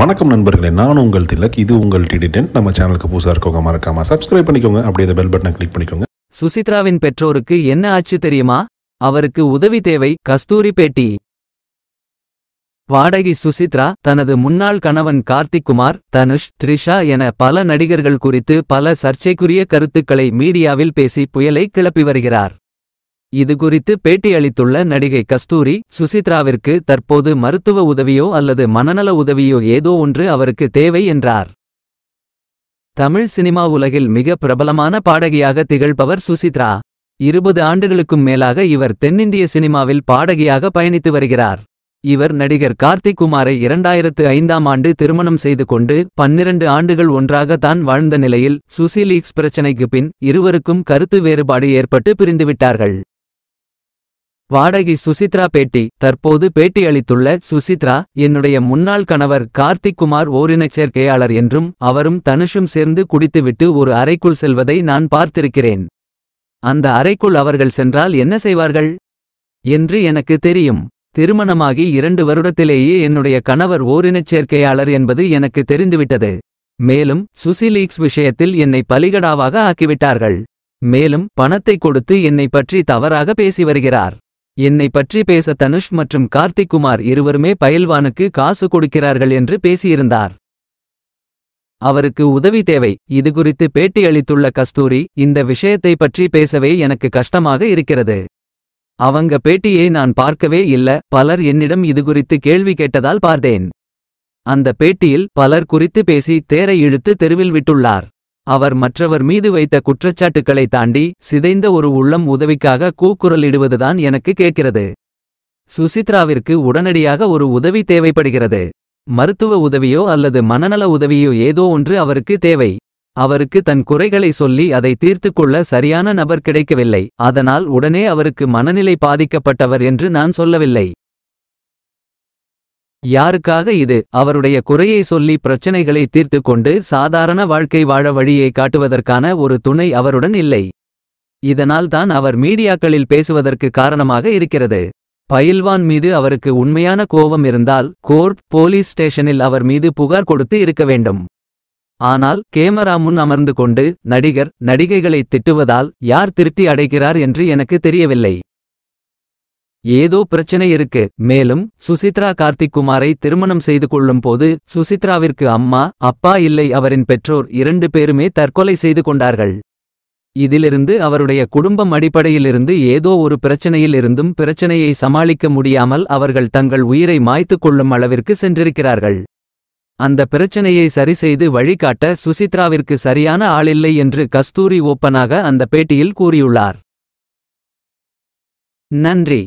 வணக்கம் நண்பர்களே நான் உங்கள் திலக் இது உங்கள் டிடிடென்ட் நம்ம சேனலுக்கு புதுசாக இருக்கவங்க மறக்காம சப்ஸ்கிரைப் பண்ணிக்கோங்க அப்படியே பெல் பட்டனை கிளிக் பண்ணிக்கோங்க சுசித்ராவின் பெற்றோருக்கு என்ன ஆச்சு தெரியுமா அவருக்கு உதவி தேவை கஸ்தூரி பேட்டி வாடகி சுசித்ரா தனது முன்னாள் கணவன் கார்த்திக் குமார் தனுஷ் த்ரிஷா என பல நடிகர்கள் குறித்து பல சர்ச்சைக்குரிய கருத்துக்களை மீடியாவில் பேசி புயலை கிளப்பி வருகிறார் இதுகுறித்து பேட்டியளித்துள்ள நடிகை கஸ்தூரி சுசித்ராவிற்கு தற்போது மருத்துவ உதவியோ அல்லது மனநல உதவியோ ஏதோ ஒன்று அவருக்கு தேவை என்றார் தமிழ் சினிமா உலகில் மிக பிரபலமான பாடகியாக திகழ்பவர் சுசித்ரா இருபது ஆண்டுகளுக்கும் மேலாக இவர் தென்னிந்திய சினிமாவில் பாடகியாக பயணித்து வருகிறார் இவர் நடிகர் கார்த்திக் குமாரை இரண்டாயிரத்து ஐந்தாம் ஆண்டு திருமணம் செய்து கொண்டு பன்னிரண்டு ஆண்டுகள் ஒன்றாக தான் வாழ்ந்த நிலையில் சுசி லீக்ஸ் பிரச்சினைக்கு பின் இருவருக்கும் கருத்து வேறுபாடு ஏற்பட்டு பிரிந்துவிட்டார்கள் வாடகை சுசித்ரா பேட்டி தற்போது பேட்டியளித்துள்ள சுசித்ரா என்னுடைய முன்னாள் கணவர் கார்த்திக் குமார் ஓரின சேர்க்கையாளர் என்றும் அவரும் தனுஷும் சேர்ந்து குடித்துவிட்டு ஒரு அறைக்குள் செல்வதை நான் பார்த்திருக்கிறேன் அந்த அறைக்குள் அவர்கள் சென்றால் என்ன செய்வார்கள் என்று எனக்கு தெரியும் திருமணமாகி இரண்டு வருடத்திலேயே என்னுடைய கணவர் ஓரினச் சேர்க்கையாளர் என்பது எனக்கு தெரிந்துவிட்டது மேலும் சுசிலீக்ஸ் விஷயத்தில் என்னை பலிகடாவாக ஆக்கிவிட்டார்கள் மேலும் பணத்தை கொடுத்து என்னை பற்றி தவறாக பேசி வருகிறார் என்னை பற்றி பேச தனுஷ் மற்றும் கார்த்திக் குமார் இருவருமே பயில்வானுக்கு காசு கொடுக்கிறார்கள் என்று பேசியிருந்தார் அவருக்கு உதவி தேவை இது குறித்து பேட்டி அளித்துள்ள கஸ்தூரி இந்த விஷயத்தை பற்றி பேசவே எனக்கு கஷ்டமாக இருக்கிறது அவங்க பேட்டியை நான் பார்க்கவே இல்ல பலர் என்னிடம் இது குறித்து கேள்வி கேட்டதால் பார்த்தேன் அந்த பேட்டியில் பலர் குறித்து பேசி தேரை இழுத்து தெருவில் விட்டுள்ளார் அவர் மற்றவர் மீது வைத்த குற்றச்சாட்டுக்களை தாண்டி சிதைந்த ஒரு உள்ளம் உதவிக்காக கூக்குரலிடுவதுதான் எனக்கு கேட்கிறது சுசித்ராவிற்கு உடனடியாக ஒரு உதவி தேவைப்படுகிறது மருத்துவ உதவியோ அல்லது மனநல உதவியோ ஏதோ ஒன்று அவருக்கு தேவை அவருக்கு தன் குறைகளை சொல்லி அதை தீர்த்துக்கொள்ள சரியான நபர் கிடைக்கவில்லை அதனால் உடனே அவருக்கு மனநிலை பாதிக்கப்பட்டவர் என்று நான் சொல்லவில்லை யாருக்காக இது அவருடைய குறையை சொல்லி பிரச்சனைகளை தீர்த்து கொண்டு சாதாரண வாழ்க்கை வாழ வழியை காட்டுவதற்கான ஒரு துணை அவருடன் இல்லை இதனால் தான் அவர் மீடியாக்களில் பேசுவதற்கு காரணமாக இருக்கிறது பயில்வான் மீது அவருக்கு உண்மையான கோபம் இருந்தால் கோர்ட் போலீஸ் ஸ்டேஷனில் அவர் மீது புகார் கொடுத்து இருக்க வேண்டும் ஆனால் கேமரா முன் அமர்ந்து கொண்டு நடிகர் நடிகைகளை திட்டுவதால் யார் திருப்தி அடைகிறார் என்று எனக்கு தெரியவில்லை ஏதோ பிரச்சனை இருக்கு மேலும் சுசித்ரா கார்த்திக் குமாரை திருமணம் செய்து கொள்ளும் போது சுசித்ராவிற்கு அம்மா அப்பா இல்லை அவரின் பெற்றோர் இரண்டு பேருமே தற்கொலை செய்து கொண்டார்கள் இதிலிருந்து அவருடைய குடும்பம் அடிப்படையிலிருந்து ஏதோ ஒரு பிரச்சனையில் இருந்தும் பிரச்சனையை சமாளிக்க முடியாமல் அவர்கள் தங்கள் உயிரை மாய்த்து கொள்ளும் அளவிற்கு சென்றிருக்கிறார்கள் அந்த பிரச்சனையை சரிசெய்து வழிகாட்ட சுசித்ராவிற்கு சரியான ஆளில்லை என்று கஸ்தூரி ஓப்பனாக அந்த பேட்டியில் கூறியுள்ளார் நன்றி